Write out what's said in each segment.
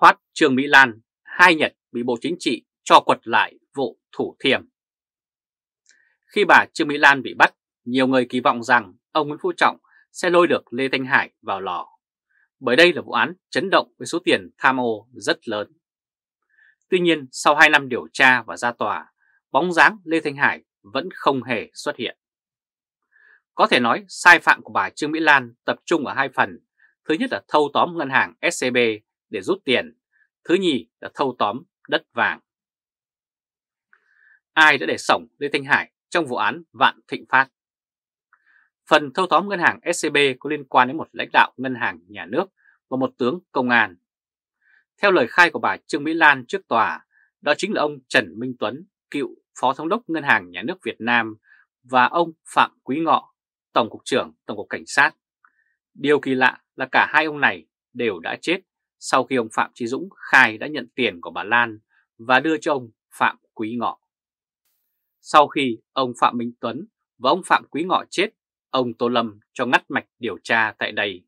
thoát Trương Mỹ Lan, hai Nhật bị Bộ Chính trị cho quật lại vụ Thủ Thiêm. Khi bà Trương Mỹ Lan bị bắt, nhiều người kỳ vọng rằng ông Nguyễn Phú Trọng sẽ lôi được Lê Thanh Hải vào lò. Bởi đây là vụ án chấn động với số tiền tham ô rất lớn. Tuy nhiên, sau 2 năm điều tra và ra tòa, bóng dáng Lê Thanh Hải vẫn không hề xuất hiện. Có thể nói sai phạm của bà Trương Mỹ Lan tập trung ở hai phần. Thứ nhất là thâu tóm ngân hàng SCB để rút tiền, thứ nhì là thâu tóm đất vàng. Ai đã để sổng Lê Thanh Hải trong vụ án Vạn Thịnh Phát? Phần thâu tóm ngân hàng SCB có liên quan đến một lãnh đạo ngân hàng nhà nước và một tướng công an. Theo lời khai của bà Trương Mỹ Lan trước tòa, đó chính là ông Trần Minh Tuấn, cựu Phó Thống đốc Ngân hàng Nhà nước Việt Nam và ông Phạm Quý Ngọ, Tổng cục trưởng Tổng cục Cảnh sát. Điều kỳ lạ là cả hai ông này đều đã chết sau khi ông Phạm Trí Dũng khai đã nhận tiền của bà Lan và đưa cho ông Phạm Quý Ngọ. Sau khi ông Phạm Minh Tuấn và ông Phạm Quý Ngọ chết, ông Tô Lâm cho ngắt mạch điều tra tại đây.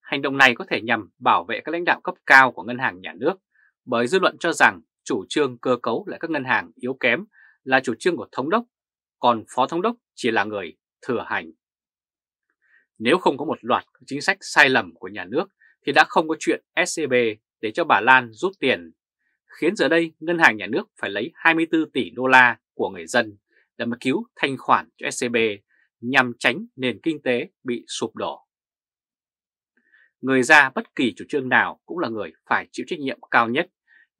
Hành động này có thể nhằm bảo vệ các lãnh đạo cấp cao của ngân hàng nhà nước bởi dư luận cho rằng chủ trương cơ cấu lại các ngân hàng yếu kém là chủ trương của thống đốc, còn phó thống đốc chỉ là người thừa hành. Nếu không có một loạt chính sách sai lầm của nhà nước thì đã không có chuyện SCB để cho bà Lan rút tiền, khiến giờ đây ngân hàng nhà nước phải lấy 24 tỷ đô la của người dân để mà cứu thanh khoản cho SCB nhằm tránh nền kinh tế bị sụp đổ. Người ra bất kỳ chủ trương nào cũng là người phải chịu trách nhiệm cao nhất,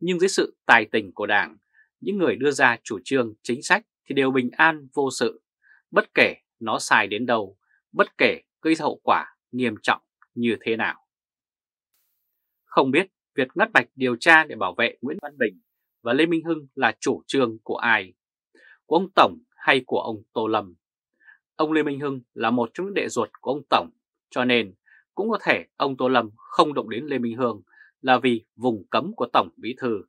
nhưng dưới sự tài tình của Đảng, những người đưa ra chủ trương chính sách thì đều bình an vô sự, bất kể nó sai đến đâu, bất kể gây hậu quả nghiêm trọng như thế nào không biết việc ngắt bạch điều tra để bảo vệ Nguyễn Văn Bình và Lê Minh Hưng là chủ trương của ai, của ông Tổng hay của ông Tô Lâm. Ông Lê Minh Hưng là một trong những đệ ruột của ông Tổng, cho nên cũng có thể ông Tô Lâm không động đến Lê Minh Hưng là vì vùng cấm của Tổng Bí Thư.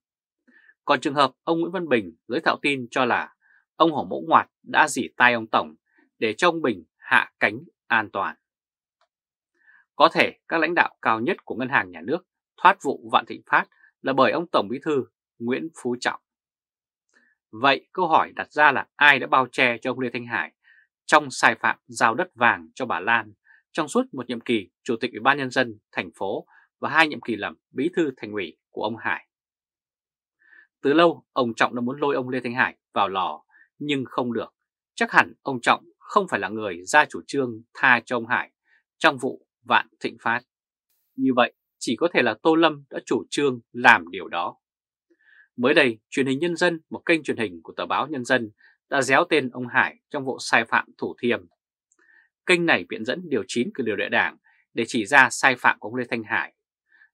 Còn trường hợp ông Nguyễn Văn Bình giới thạo tin cho là ông hồ Mẫu Ngoạt đã dỉ tay ông Tổng để cho ông Bình hạ cánh an toàn. Có thể các lãnh đạo cao nhất của Ngân hàng Nhà nước thoát vụ Vạn Thịnh Phát là bởi ông Tổng Bí Thư Nguyễn Phú Trọng. Vậy câu hỏi đặt ra là ai đã bao che cho ông Lê Thanh Hải trong sai phạm giao đất vàng cho bà Lan trong suốt một nhiệm kỳ Chủ tịch Ủy ban Nhân dân thành phố và hai nhiệm kỳ làm Bí Thư Thành ủy của ông Hải. Từ lâu, ông Trọng đã muốn lôi ông Lê Thanh Hải vào lò, nhưng không được. Chắc hẳn ông Trọng không phải là người ra chủ trương tha cho ông Hải trong vụ Vạn Thịnh Phát. Như vậy, chỉ có thể là Tô Lâm đã chủ trương làm điều đó. Mới đây, truyền hình Nhân dân, một kênh truyền hình của tờ báo Nhân dân đã déo tên ông Hải trong vụ sai phạm Thủ Thiêm. Kênh này viện dẫn điều 9 của điều lệ đảng để chỉ ra sai phạm của ông Lê Thanh Hải.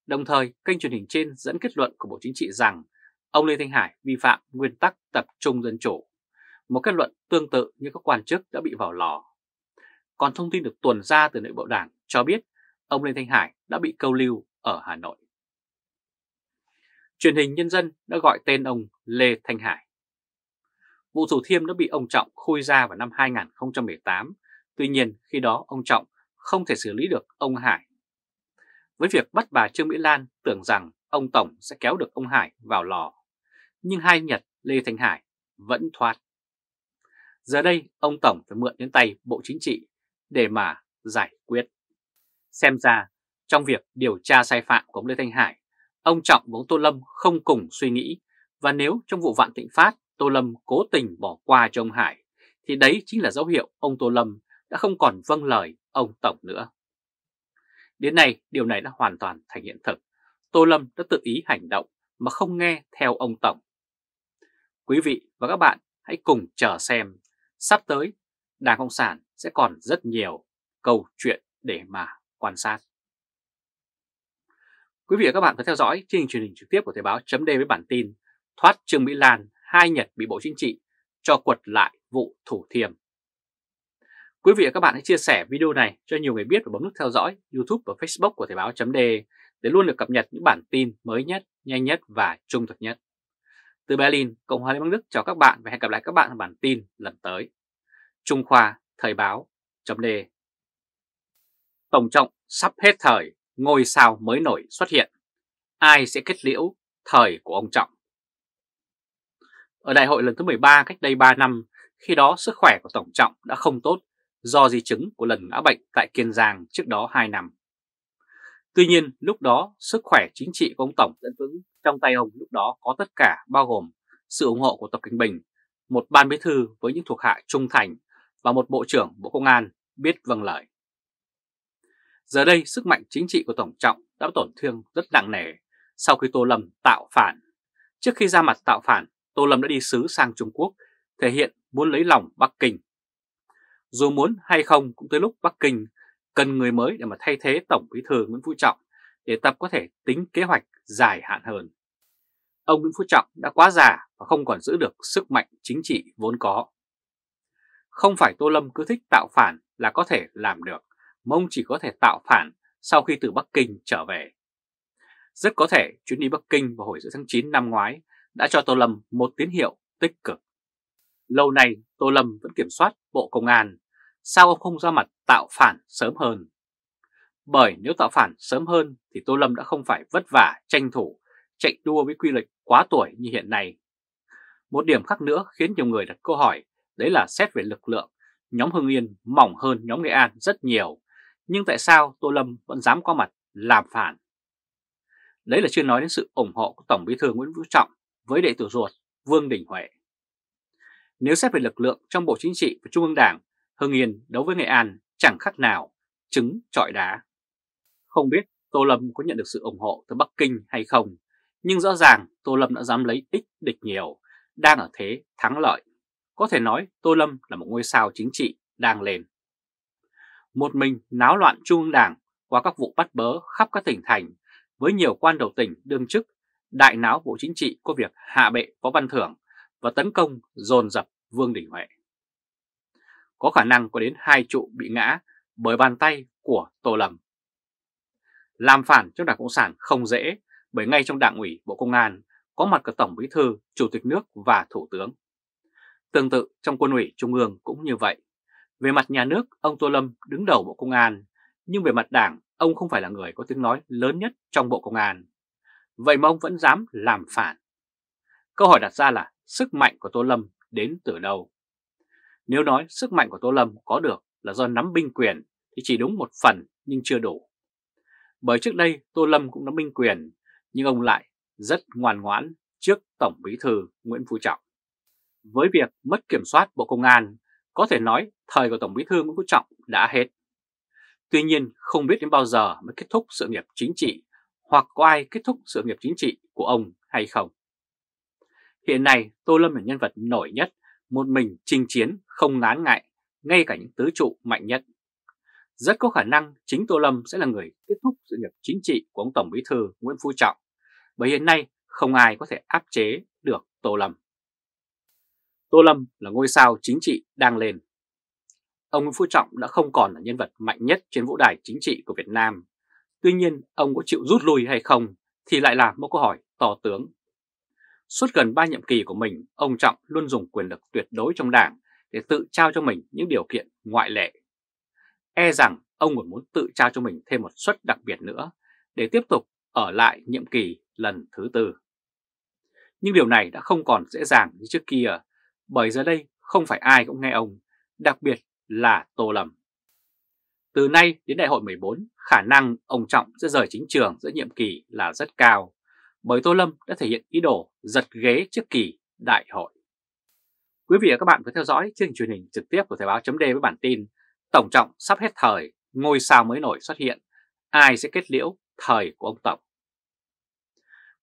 Đồng thời, kênh truyền hình trên dẫn kết luận của Bộ Chính trị rằng ông Lê Thanh Hải vi phạm nguyên tắc tập trung dân chủ. Một kết luận tương tự như các quan chức đã bị vào lò. Còn thông tin được tuần ra từ nội bộ đảng cho biết ông Lê Thanh Hải đã bị câu lưu ở Hà Nội. Truyền hình Nhân dân đã gọi tên ông Lê Thanh Hải. Vụ Thủ Thiêm đã bị ông Trọng khui ra vào năm 2018, tuy nhiên khi đó ông Trọng không thể xử lý được ông Hải. Với việc bắt bà Trương Mỹ Lan tưởng rằng ông Tổng sẽ kéo được ông Hải vào lò, nhưng hai Nhật Lê Thanh Hải vẫn thoát. Giờ đây ông Tổng phải mượn đến tay Bộ Chính trị để mà giải quyết. Xem ra trong việc điều tra sai phạm của ông Lê Thanh Hải, ông Trọng và ông Tô Lâm không cùng suy nghĩ và nếu trong vụ vạn tịnh phát Tô Lâm cố tình bỏ qua cho ông Hải thì đấy chính là dấu hiệu ông Tô Lâm đã không còn vâng lời ông Tổng nữa. Đến nay điều này đã hoàn toàn thành hiện thực. Tô Lâm đã tự ý hành động mà không nghe theo ông Tổng. Quý vị và các bạn hãy cùng chờ xem sắp tới Đảng Cộng sản sẽ còn rất nhiều câu chuyện để mà quan sát. Quý vị và các bạn có theo dõi chương trình truyền hình trực tiếp của Thời báo chấm với bản tin Thoát Trương Mỹ Lan, hai Nhật bị Bộ Chính trị cho quật lại vụ thủ thiêm. Quý vị và các bạn hãy chia sẻ video này cho nhiều người biết và bấm nút theo dõi YouTube và Facebook của Thời báo chấm để luôn được cập nhật những bản tin mới nhất, nhanh nhất và trung thực nhất. Từ Berlin, Cộng hòa Liên bang Đức chào các bạn và hẹn gặp lại các bạn ở bản tin lần tới. Trung Khoa, Thời báo, chấm đề. Tổng trọng sắp hết thời ngôi sao mới nổi xuất hiện. Ai sẽ kết liễu thời của ông Trọng? Ở đại hội lần thứ 13 cách đây 3 năm, khi đó sức khỏe của Tổng Trọng đã không tốt do di chứng của lần ngã bệnh tại Kiên Giang trước đó 2 năm. Tuy nhiên, lúc đó sức khỏe chính trị của ông Tổng vẫn vững, trong tay ông lúc đó có tất cả bao gồm sự ủng hộ của Tập Kinh Bình, một ban bí thư với những thuộc hạ trung thành và một bộ trưởng Bộ Công an biết vâng lời. Giờ đây sức mạnh chính trị của Tổng Trọng đã tổn thương rất nặng nề sau khi Tô Lâm tạo phản. Trước khi ra mặt tạo phản, Tô Lâm đã đi sứ sang Trung Quốc, thể hiện muốn lấy lòng Bắc Kinh. Dù muốn hay không cũng tới lúc Bắc Kinh cần người mới để mà thay thế Tổng Bí thư Nguyễn Phú Trọng để Tập có thể tính kế hoạch dài hạn hơn. Ông Nguyễn Phú Trọng đã quá già và không còn giữ được sức mạnh chính trị vốn có. Không phải Tô Lâm cứ thích tạo phản là có thể làm được, mà chỉ có thể tạo phản sau khi từ Bắc Kinh trở về. Rất có thể chuyến đi Bắc Kinh vào hồi giữa tháng 9 năm ngoái đã cho Tô Lâm một tín hiệu tích cực. Lâu nay Tô Lâm vẫn kiểm soát Bộ Công an, sao ông không ra mặt tạo phản sớm hơn? Bởi nếu tạo phản sớm hơn thì Tô Lâm đã không phải vất vả tranh thủ, chạy đua với quy lịch quá tuổi như hiện nay. Một điểm khác nữa khiến nhiều người đặt câu hỏi, đấy là xét về lực lượng, nhóm Hưng Yên mỏng hơn nhóm Nghệ An rất nhiều nhưng tại sao Tô Lâm vẫn dám có mặt làm phản? Đấy là chưa nói đến sự ủng hộ của Tổng Bí thư Nguyễn Phú Trọng với đệ tử ruột Vương Đình Huệ. Nếu xét về lực lượng trong Bộ Chính trị và Trung ương Đảng, Hưng Yên đấu với Nghệ An chẳng khác nào trứng trọi đá. Không biết Tô Lâm có nhận được sự ủng hộ từ Bắc Kinh hay không, nhưng rõ ràng Tô Lâm đã dám lấy ít địch nhiều, đang ở thế thắng lợi. Có thể nói Tô Lâm là một ngôi sao chính trị đang lên một mình náo loạn Trung ương Đảng qua các vụ bắt bớ khắp các tỉnh thành với nhiều quan đầu tỉnh đương chức, đại náo Bộ Chính trị có việc hạ bệ Võ Văn Thưởng và tấn công dồn dập Vương Đình Huệ. Có khả năng có đến hai trụ bị ngã bởi bàn tay của Tô Lâm. Làm phản trong Đảng Cộng sản không dễ bởi ngay trong Đảng ủy Bộ Công an có mặt cả Tổng Bí Thư, Chủ tịch nước và Thủ tướng. Tương tự trong quân ủy Trung ương cũng như vậy. Về mặt nhà nước, ông Tô Lâm đứng đầu Bộ Công an, nhưng về mặt đảng, ông không phải là người có tiếng nói lớn nhất trong Bộ Công an. Vậy mà ông vẫn dám làm phản. Câu hỏi đặt ra là sức mạnh của Tô Lâm đến từ đâu? Nếu nói sức mạnh của Tô Lâm có được là do nắm binh quyền thì chỉ đúng một phần nhưng chưa đủ. Bởi trước đây Tô Lâm cũng nắm binh quyền nhưng ông lại rất ngoan ngoãn trước Tổng Bí thư Nguyễn Phú Trọng. Với việc mất kiểm soát Bộ Công an có thể nói thời của Tổng bí thư Nguyễn Phú Trọng đã hết. Tuy nhiên không biết đến bao giờ mới kết thúc sự nghiệp chính trị hoặc có ai kết thúc sự nghiệp chính trị của ông hay không. Hiện nay Tô Lâm là nhân vật nổi nhất, một mình chinh chiến không ngán ngại, ngay cả những tứ trụ mạnh nhất. Rất có khả năng chính Tô Lâm sẽ là người kết thúc sự nghiệp chính trị của ông Tổng bí thư Nguyễn Phú Trọng, bởi hiện nay không ai có thể áp chế được Tô Lâm. Tô Lâm là ngôi sao chính trị đang lên. Ông Nguyễn Phú Trọng đã không còn là nhân vật mạnh nhất trên vũ đài chính trị của Việt Nam. Tuy nhiên, ông có chịu rút lui hay không thì lại là một câu hỏi to tướng. Suốt gần 3 nhiệm kỳ của mình, ông Trọng luôn dùng quyền lực tuyệt đối trong đảng để tự trao cho mình những điều kiện ngoại lệ. E rằng ông còn muốn tự trao cho mình thêm một suất đặc biệt nữa để tiếp tục ở lại nhiệm kỳ lần thứ tư. Nhưng điều này đã không còn dễ dàng như trước kia bởi giờ đây không phải ai cũng nghe ông, đặc biệt là Tô Lâm. Từ nay đến đại hội 14, khả năng ông Trọng sẽ rời chính trường giữa nhiệm kỳ là rất cao, bởi Tô Lâm đã thể hiện ý đồ giật ghế trước kỳ đại hội. Quý vị và các bạn có theo dõi chương trình truyền hình trực tiếp của Thời báo chấm với bản tin Tổng Trọng sắp hết thời, ngôi sao mới nổi xuất hiện, ai sẽ kết liễu thời của ông Tổng.